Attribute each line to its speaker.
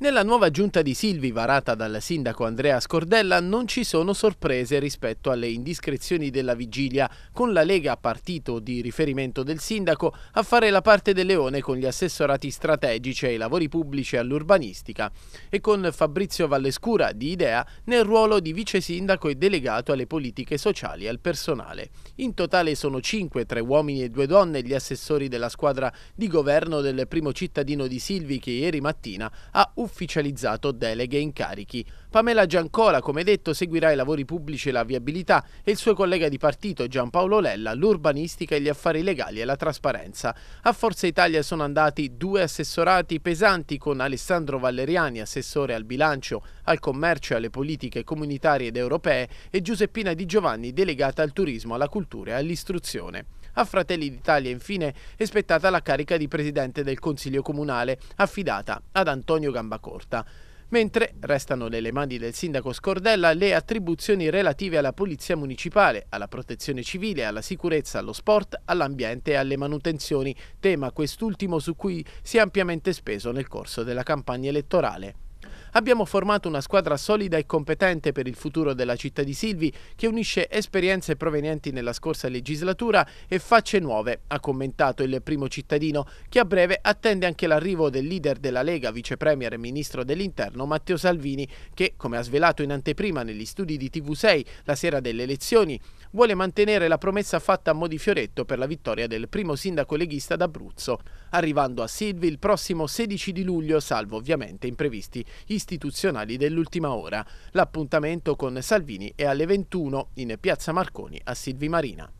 Speaker 1: Nella nuova giunta di Silvi, varata dal sindaco Andrea Scordella, non ci sono sorprese rispetto alle indiscrezioni della vigilia, con la Lega, partito di riferimento del sindaco, a fare la parte del leone con gli assessorati strategici ai lavori pubblici e all'urbanistica, e con Fabrizio Vallescura, di Idea, nel ruolo di vice sindaco e delegato alle politiche sociali e al personale. In totale sono cinque, tre uomini e due donne, gli assessori della squadra di governo del primo cittadino di Silvi che ieri mattina ha ufficiato ufficializzato deleghe e incarichi. Pamela Giancola, come detto, seguirà i lavori pubblici e la viabilità e il suo collega di partito Giampaolo Lella l'urbanistica e gli affari legali e la trasparenza. A Forza Italia sono andati due assessorati pesanti con Alessandro Valeriani, assessore al bilancio, al commercio e alle politiche comunitarie ed europee e Giuseppina Di Giovanni, delegata al turismo, alla cultura e all'istruzione. A Fratelli d'Italia infine è spettata la carica di presidente del Consiglio Comunale affidata ad Antonio Gambacorta mentre restano nelle mani del sindaco Scordella le attribuzioni relative alla polizia municipale, alla protezione civile, alla sicurezza, allo sport, all'ambiente e alle manutenzioni, tema quest'ultimo su cui si è ampiamente speso nel corso della campagna elettorale. Abbiamo formato una squadra solida e competente per il futuro della città di Silvi che unisce esperienze provenienti nella scorsa legislatura e facce nuove, ha commentato il primo cittadino che a breve attende anche l'arrivo del leader della Lega, vicepremier e ministro dell'Interno Matteo Salvini che, come ha svelato in anteprima negli studi di TV6 la sera delle elezioni, vuole mantenere la promessa fatta a Modifioretto per la vittoria del primo sindaco leghista d'Abruzzo, arrivando a Silvi il prossimo 16 di luglio, salvo ovviamente imprevisti. I istituzionali dell'ultima ora. L'appuntamento con Salvini è alle 21 in piazza Marconi a Silvi Marina.